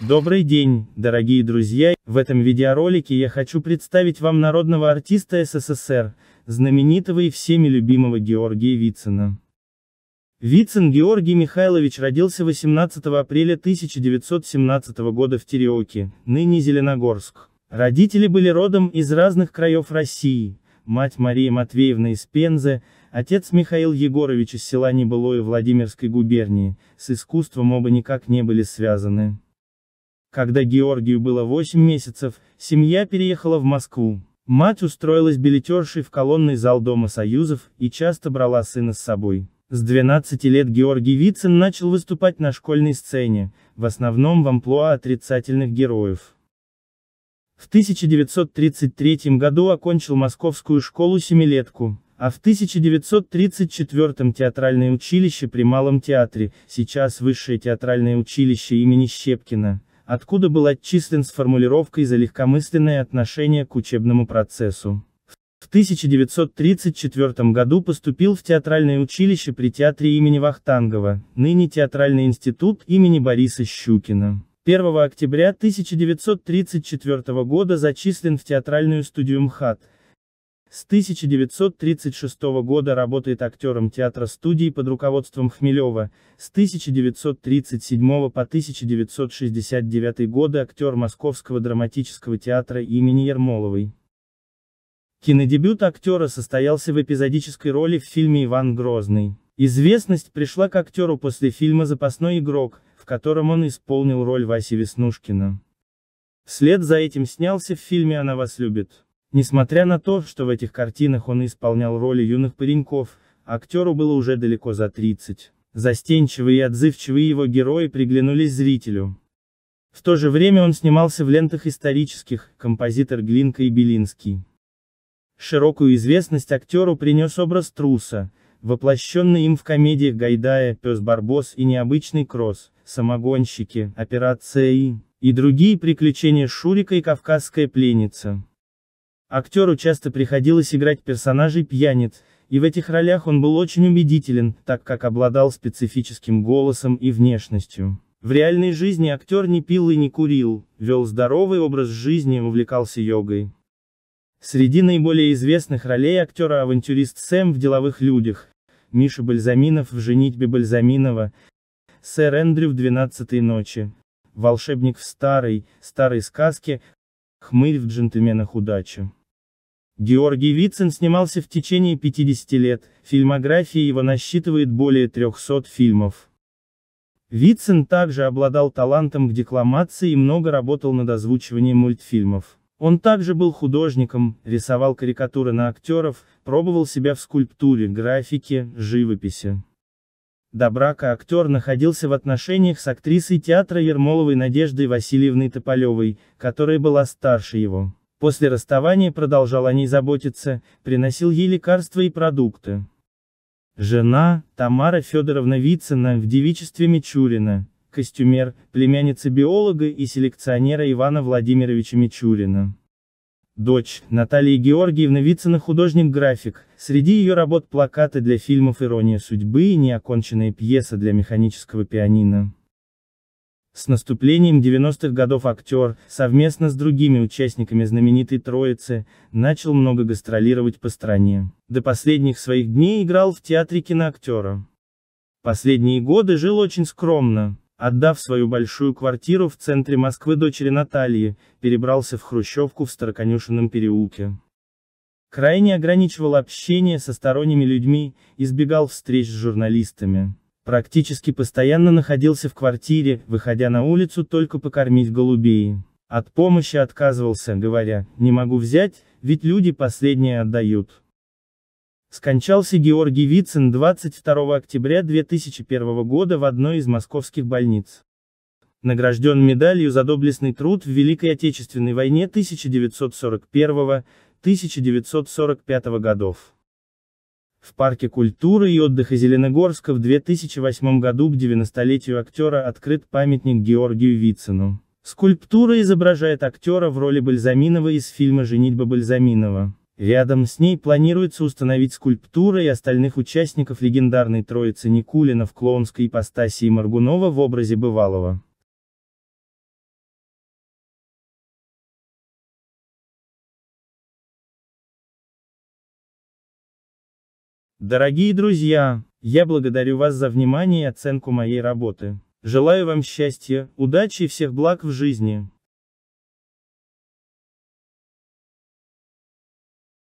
Добрый день, дорогие друзья, в этом видеоролике я хочу представить вам народного артиста СССР, знаменитого и всеми любимого Георгия Вицина. Вицин Георгий Михайлович родился 18 апреля 1917 года в Тереоке, ныне Зеленогорск. Родители были родом из разных краев России, мать Мария Матвеевна из Пензы, отец Михаил Егорович из села Небылое Владимирской губернии, с искусством оба никак не были связаны. Когда Георгию было 8 месяцев, семья переехала в Москву. Мать устроилась билетершей в колонный зал Дома Союзов и часто брала сына с собой. С 12 лет Георгий Вицин начал выступать на школьной сцене, в основном в амплуа отрицательных героев. В 1933 году окончил Московскую школу-семилетку, а в 1934 театральное училище при Малом театре, сейчас Высшее театральное училище имени Щепкина, откуда был отчислен с формулировкой за легкомысленное отношение к учебному процессу. В 1934 году поступил в театральное училище при театре имени Вахтангова, ныне театральный институт имени Бориса Щукина. 1 октября 1934 года зачислен в театральную студию МХАТ, с 1936 года работает актером театра студии под руководством Хмелева, с 1937 по 1969 годы актер Московского драматического театра имени Ермоловой. Кинодебют актера состоялся в эпизодической роли в фильме «Иван Грозный». Известность пришла к актеру после фильма «Запасной игрок», в котором он исполнил роль Васи Веснушкина. Вслед за этим снялся в фильме «Она вас любит». Несмотря на то, что в этих картинах он исполнял роли юных пареньков, актеру было уже далеко за 30. Застенчивые и отзывчивые его герои приглянулись зрителю. В то же время он снимался в лентах исторических, композитор Глинка и Белинский. Широкую известность актеру принес образ труса, воплощенный им в комедиях Гайдая, Пес Барбос и Необычный Кросс, Самогонщики, Операция И, и другие приключения Шурика и Кавказская пленница. Актеру часто приходилось играть персонажей пьяниц, и в этих ролях он был очень убедителен, так как обладал специфическим голосом и внешностью. В реальной жизни актер не пил и не курил, вел здоровый образ жизни, и увлекался йогой. Среди наиболее известных ролей актера-авантюрист Сэм в «Деловых людях», Миша Бальзаминов в «Женитьбе Бальзаминова», сэр Эндрю в «Двенадцатой ночи», волшебник в «Старой», «Старой сказке», хмырь в «Джентльменах удачи». Георгий Вицин снимался в течение 50 лет, фильмография его насчитывает более 300 фильмов. Вицин также обладал талантом к декламации и много работал над озвучиванием мультфильмов. Он также был художником, рисовал карикатуры на актеров, пробовал себя в скульптуре, графике, живописи. До брака актер находился в отношениях с актрисой театра Ермоловой Надеждой Васильевной Тополевой, которая была старше его. После расставания продолжал о ней заботиться, приносил ей лекарства и продукты. Жена, Тамара Федоровна Вицина, в девичестве Мичурина, костюмер, племянница биолога и селекционера Ивана Владимировича Мичурина. Дочь, Наталья Георгиевна Вицина художник-график, среди ее работ плакаты для фильмов «Ирония судьбы» и неоконченная пьеса для механического пианино. С наступлением 90-х годов актер, совместно с другими участниками знаменитой «Троицы», начал много гастролировать по стране. До последних своих дней играл в театре киноактера. Последние годы жил очень скромно. Отдав свою большую квартиру в центре Москвы дочери Натальи, перебрался в Хрущевку в Староконюшенном переулке. Крайне ограничивал общение со сторонними людьми, избегал встреч с журналистами. Практически постоянно находился в квартире, выходя на улицу только покормить голубей. От помощи отказывался, говоря, не могу взять, ведь люди последние отдают. Скончался Георгий Вицин 22 октября 2001 года в одной из московских больниц. Награжден медалью за доблестный труд в Великой Отечественной войне 1941-1945 годов. В Парке культуры и отдыха Зеленогорска в 2008 году к 90-летию актера открыт памятник Георгию Вицину. Скульптура изображает актера в роли Бальзаминова из фильма «Женитьба Бальзаминова». Рядом с ней планируется установить скульптуры и остальных участников легендарной троицы Никулина в клоунской ипостаси и Маргунова в образе бывалого. Дорогие друзья, я благодарю вас за внимание и оценку моей работы. Желаю вам счастья, удачи и всех благ в жизни.